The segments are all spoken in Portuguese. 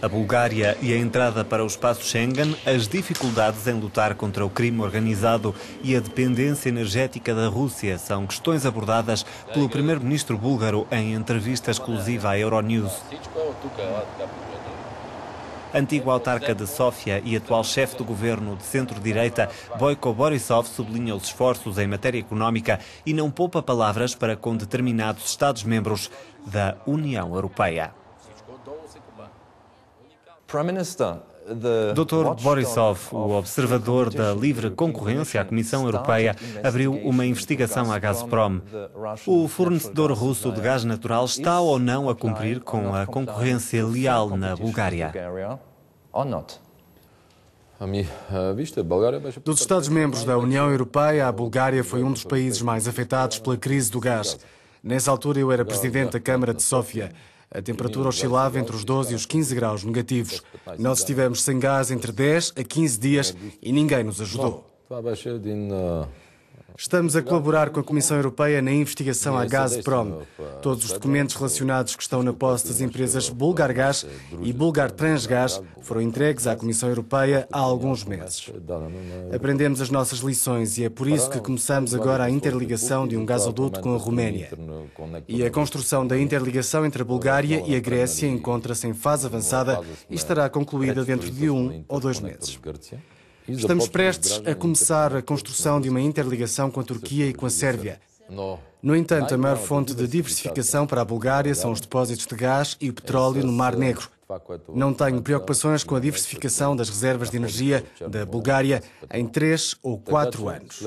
a Bulgária e a entrada para o espaço Schengen, as dificuldades em lutar contra o crime organizado e a dependência energética da Rússia são questões abordadas pelo primeiro-ministro búlgaro em entrevista exclusiva à Euronews. Antigo autarca de Sófia e atual chefe do governo de centro-direita, Boiko Borisov sublinha os esforços em matéria económica e não poupa palavras para com determinados Estados-membros da União Europeia. Dr. Borisov, o observador da livre concorrência à Comissão Europeia, abriu uma investigação à Gazprom. O fornecedor russo de gás natural está ou não a cumprir com a concorrência leal na Bulgária? Dos Estados-membros da União Europeia, a Bulgária foi um dos países mais afetados pela crise do gás. Nessa altura, eu era presidente da Câmara de Sófia. A temperatura oscilava entre os 12 e os 15 graus negativos. Nós estivemos sem gás entre 10 a 15 dias e ninguém nos ajudou. Estamos a colaborar com a Comissão Europeia na investigação à Gazprom. Todos os documentos é, relacionados que estão na posse das empresas Bulgargás é e Transgás é foram entregues à Comissão Europeia há alguns meses. Aprendemos as nossas lições e é por isso que começamos agora a interligação de um gasoduto com a Roménia. E a construção da interligação entre a Bulgária e a Grécia encontra-se em fase avançada e estará concluída dentro de um ou dois meses. Estamos prestes a começar a construção de uma interligação com a Turquia e com a Sérvia. No entanto, a maior fonte de diversificação para a Bulgária são os depósitos de gás e o petróleo no Mar Negro. É Não tenho preocupações com a diversificação das reservas de energia da Bulgária em três ou quatro anos.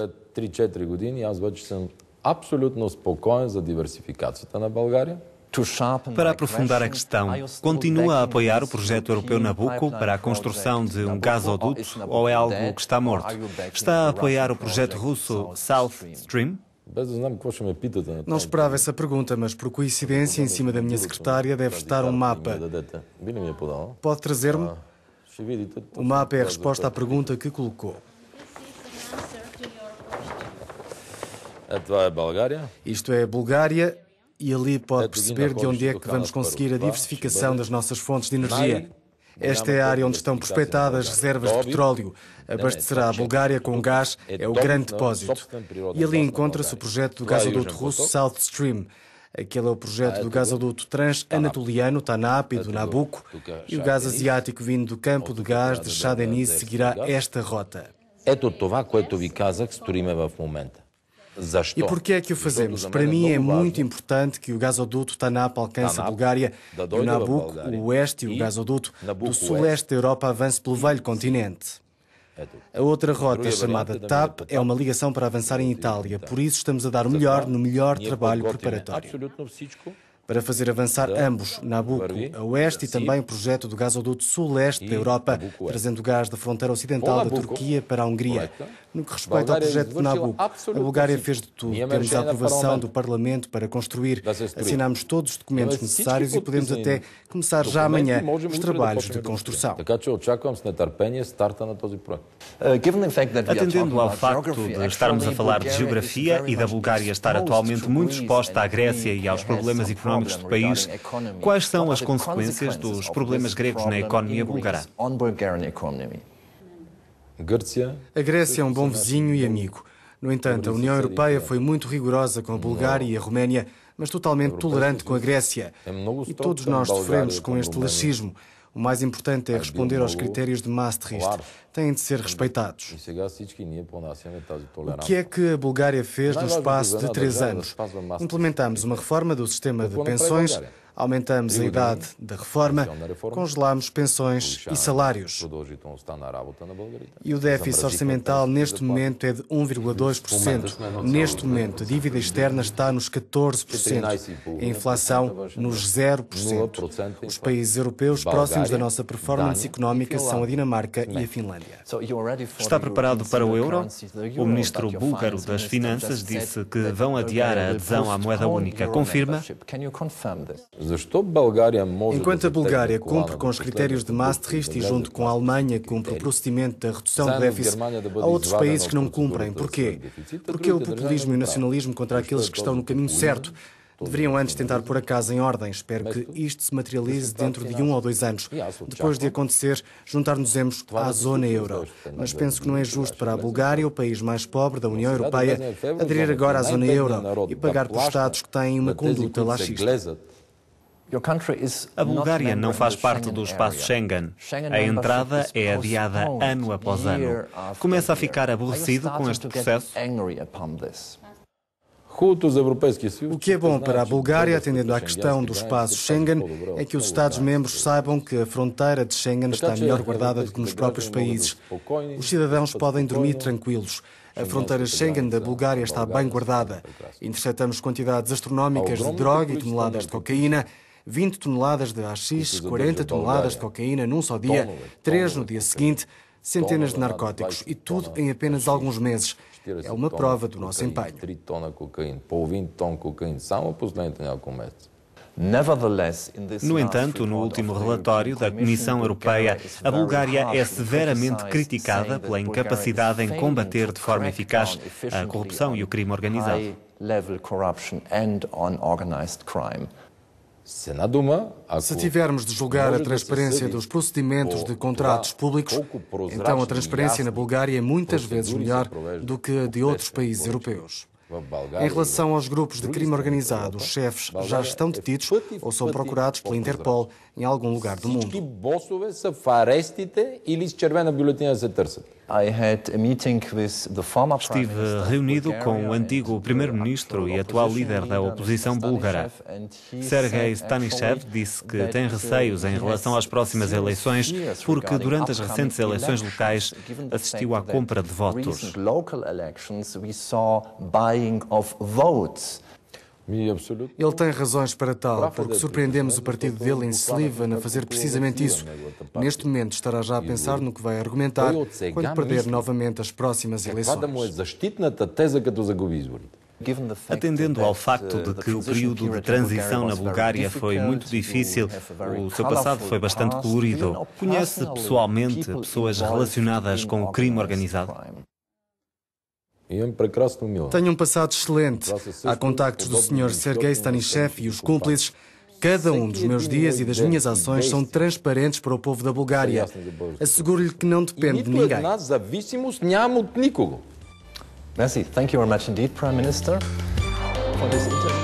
absolutno spokojn za diversifikacijo na Bulgária? Para aprofundar a questão, continua a apoiar o projeto europeu Nabucco para a construção de um gasoduto ou é algo que está morto? Está a apoiar o projeto russo South Stream? Não esperava essa pergunta, mas por coincidência, em cima da minha secretária deve estar um mapa. Pode trazer-me? Ah, então, o mapa é a resposta à pergunta que colocou. Então, é Isto é Bulgária e ali pode perceber de onde é que vamos conseguir a diversificação das nossas fontes de energia. Esta é a área onde estão prospectadas reservas de petróleo. Abastecerá a Bulgária com gás, é, é o grande depósito. E ali encontra-se o projeto do gasoduto russo South Stream. Aquele é o projeto ah, do gasoduto trans-anatoliano, TANAP e ah, do Nabucco. E o gás asiático vindo do campo de gás de Chadeniz seguirá esta rota. É tudo o que se Kazakh, se momento. E porquê é que o fazemos? Para mim é muito importante que o gasoduto TANAP alcance a Bulgária e o Nabucco, o Oeste e o gasoduto do Sul-Leste da Europa avance pelo velho continente. É a outra rota, chamada TAP, é uma ligação para avançar em Itália, tá. por isso estamos a dar o melhor no melhor trabalho né? preparatório para fazer avançar ambos, Nabucco a oeste e também o projeto do gasoduto sul-leste da Europa, é. trazendo gás da fronteira ocidental da Turquia para a Hungria. No que respeita ao projeto de Nabucco, a Bulgária fez de tudo. Temos a aprovação do Parlamento para construir. Assinamos todos os documentos necessários e podemos até começar já amanhã os trabalhos de construção. Uh, Atendendo ao facto de estarmos a falar de geografia e da Bulgária estar atualmente muito exposta à Grécia e aos problemas económicos económicos do país, quais são as consequências dos problemas gregos na economia búlgara? A Grécia é um bom vizinho e amigo. No entanto, a União Europeia foi muito rigorosa com a Bulgária e a Roménia, mas totalmente tolerante com a Grécia. E todos nós sofremos com este laxismo. O mais importante é responder aos critérios de Maastricht. Têm de ser respeitados. O que é que a Bulgária fez é no espaço é de três é anos? Implementamos uma reforma do sistema de pensões aumentamos a idade da reforma, congelamos pensões e salários. Então, e o déficit orçamental neste momento é de 1,2%. É, neste momento, a dívida externa está nos 14%, é a inflação né? nos 0%. Os países europeus próximos da nossa performance económica são a Dinamarca e a Finlândia. Está preparado para o euro? O ministro búlgaro das Finanças disse que vão adiar a adesão à moeda única. Confirma? Enquanto a Bulgária cumpre com os critérios de Maastricht e, junto com a Alemanha, cumpre o procedimento da redução do déficit, há outros países que não cumprem. Porquê? Porque o populismo e o nacionalismo contra aqueles que estão no caminho certo. Deveriam antes tentar pôr a casa em ordem. Espero que isto se materialize dentro de um ou dois anos. Depois de acontecer, juntar-nos-emos à zona euro. Mas penso que não é justo para a Bulgária, o assim. país mais pobre da União Europeia, aderir agora à zona euro e pagar por Estados que têm uma conduta laxista. A Bulgária não faz parte do espaço Schengen. A entrada é adiada ano após ano. Começa a ficar aborrecido com este processo? O que é bom para a Bulgária, atendendo à questão do espaço Schengen, é que os Estados-membros saibam que a fronteira de Schengen está melhor é guardada do que nos próprios países. Os cidadãos podem dormir tranquilos. A fronteira Schengen da Bulgária está bem guardada. Interceptamos quantidades astronómicas de droga e toneladas de cocaína. 20 toneladas de haxixe, 40 toneladas de cocaína num só dia, 3 no dia seguinte, centenas de narcóticos e tudo em apenas alguns meses. É uma prova do nosso empenho. No entanto, no último relatório da Comissão Europeia, a Bulgária é severamente criticada pela incapacidade em combater de forma eficaz a corrupção e o crime organizado. Se tivermos de julgar a transparência dos procedimentos de contratos públicos, então a transparência na Bulgária é muitas vezes melhor do que a de outros países europeus. Em relação aos grupos de crime organizado, os chefes já estão é detidos ou são procurados pela Interpol em algum lugar do mundo. Estive reunido com o antigo primeiro-ministro e atual líder da oposição búlgara. Sergei Stanishev disse que tem uh, receios em relação às próximas eleições porque durante as recentes eleições locais assistiu à compra de votos. Ele tem razões para tal, porque surpreendemos o partido dele em então, Sullivan a fazer precisamente isso. Né, Neste momento estará já a pensar no que vai argumentar quando perder novamente as próximas é eleições. É Atendendo ao facto de que o período de transição na Bulgária foi muito difícil, o seu passado foi bastante colorido. Conhece pessoalmente pessoas relacionadas com o crime organizado? É Tenham um passado excelente. Há contactos do Sr. Sergei Stanishev e os cúmplices. Cada um dos meus dias e das minhas ações são transparentes para o povo da Bulgária. Asseguro-lhe que não depende de ninguém. Merci. Thank you very much indeed, Prime Minister, for this interview.